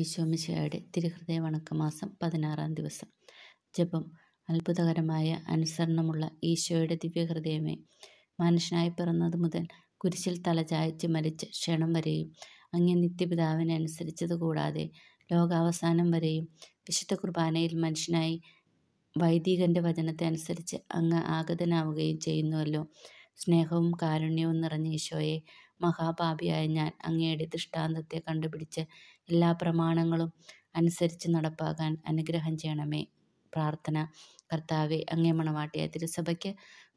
ഈശോമിശയുടെ തിരുഹൃദയ വണക്കമാസം പതിനാറാം ദിവസം ജപം അത്ഭുതകരമായ അനുസരണമുള്ള ഈശോയുടെ ദിവ്യഹൃദയമേ മനുഷ്യനായി പിറന്നതു മുതൽ കുരിശിൽ തലചായച്ച് മരിച്ച് ക്ഷണം വരെയും അങ്ങേ നിത്യപിതാവിനെ അനുസരിച്ചത് കൂടാതെ ലോകാവസാനം വരെയും വിശുദ്ധ കുർബാനയിൽ മനുഷ്യനായി വൈദികന്റെ വചനത്തെ അനുസരിച്ച് അങ്ങ് ആഗതനാവുകയും ചെയ്യുന്നുവല്ലോ സ്നേഹവും കാരുണ്യവും നിറഞ്ഞ ഈശോയെ മഹാപാപിയായ ഞാൻ അങ്ങയുടെ ദൃഷ്ടാന്തത്തെ കണ്ടുപിടിച്ച് എല്ലാ പ്രമാണങ്ങളും അനുസരിച്ച് നടപ്പാക്കാൻ അനുഗ്രഹം ചെയ്യണമേ പ്രാർത്ഥന കർത്താവെ അങ്ങേ മണവാട്ടിയ തിരുസഭയ്ക്ക്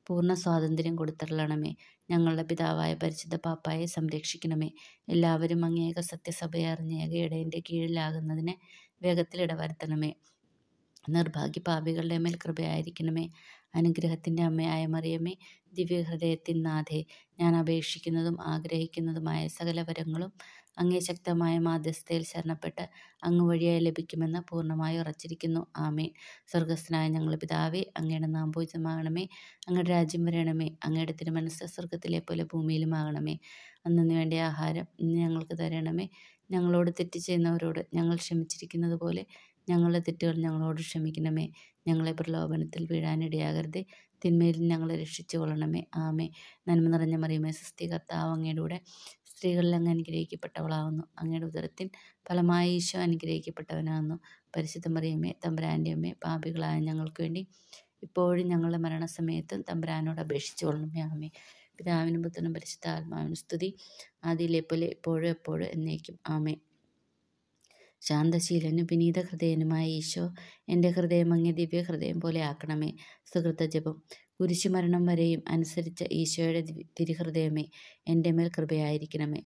പൂർണ്ണ സ്വാതന്ത്ര്യം കൊടുത്തള്ളണമേ ഞങ്ങളുടെ പിതാവായ പരിശുദ്ധ പാപ്പായെ സംരക്ഷിക്കണമേ എല്ലാവരും അങ്ങേക സത്യസഭയെ അറിഞ്ഞ് ഏകയിടേൻ്റെ കീഴിലാകുന്നതിന് വേഗത്തിലിടവരുത്തണമേ നിർഭാഗ്യ പാപികളുടെ മേൽ കൃപയായിരിക്കണമേ അനുഗ്രഹത്തിൻ്റെ അമ്മയായ മറിയമ്മേ ദിവ്യഹൃദയത്തിൻ ഞാൻ അപേക്ഷിക്കുന്നതും ആഗ്രഹിക്കുന്നതുമായ സകല വരങ്ങളും അങ്ങേ ശക്തമായ മാധ്യസ്ഥയിൽ ശരണപ്പെട്ട് അങ്ങ് വഴിയായി ലഭിക്കുമെന്ന് പൂർണ്ണമായി ഉറച്ചിരിക്കുന്നു ആമേ സ്വർഗസ്ഥനായ ഞങ്ങളുടെ പിതാവേ അങ്ങയുടെ നാം അങ്ങയുടെ രാജ്യം വരണമേ അങ്ങയുടെ തിരുമനസ് സ്വർഗത്തിലെ പോലെ ഭൂമിയിലുമാകണമേ അന്നു വേണ്ട ആഹാരം ഇന്ന് ഞങ്ങൾക്ക് തരണമേ ഞങ്ങളോട് തെറ്റ് ചെയ്യുന്നവരോട് ഞങ്ങൾ ക്ഷമിച്ചിരിക്കുന്നത് പോലെ ഞങ്ങളുടെ തെറ്റുകൾ ഞങ്ങളോട് ക്ഷമിക്കണമേ ഞങ്ങളെ പ്രലോഭനത്തിൽ വീഴാനിടയാകരുത് തിന്മയിൽ ഞങ്ങളെ രക്ഷിച്ചു കൊള്ളണമേ ആമേ നന്മ നിറഞ്ഞ മറിയുമേ സുസ്ഥി കർത്താവ് അങ്ങയുടെ സ്ത്രീകളിൽ അങ്ങ് അനുഗ്രഹിക്കപ്പെട്ടവളാകുന്നു അങ്ങയുടെ ഉദരത്തിൽ ഫലമായ ഈശോ അനുഗ്രഹിക്കപ്പെട്ടവനാകുന്നു പരിശുദ്ധ മറിയമ്മേ തമ്പുരാൻ്റെ അമ്മേ പാപികളായ ഞങ്ങൾക്ക് വേണ്ടി ഇപ്പോഴും ഞങ്ങളുടെ മരണസമയത്തും തമ്പുരാനോട് അപേക്ഷിച്ചു കൊള്ളണമേ ആമേ പിതാവിനും പുത്രനും പരിശുദ്ധ ആത്മാവിനും സ്തുതി ആദിയിലെ പോലെ ഇപ്പോഴും എപ്പോഴും എന്നേക്കും ആമേ ശാന്തശീലനും വിനീത ഹൃദയനുമായ ഈശോ എൻ്റെ ഹൃദയം അങ്ങേ ദിവ്യ ഹൃദയം പോലെ ആക്കണമേ സുഹൃത്ത ജപം കുരിശുമരണം വരെയും അനുസരിച്ച ഈശോയുടെ തിരുഹൃദയമേ എൻ്റെ മേൽ കൃപയായിരിക്കണമേ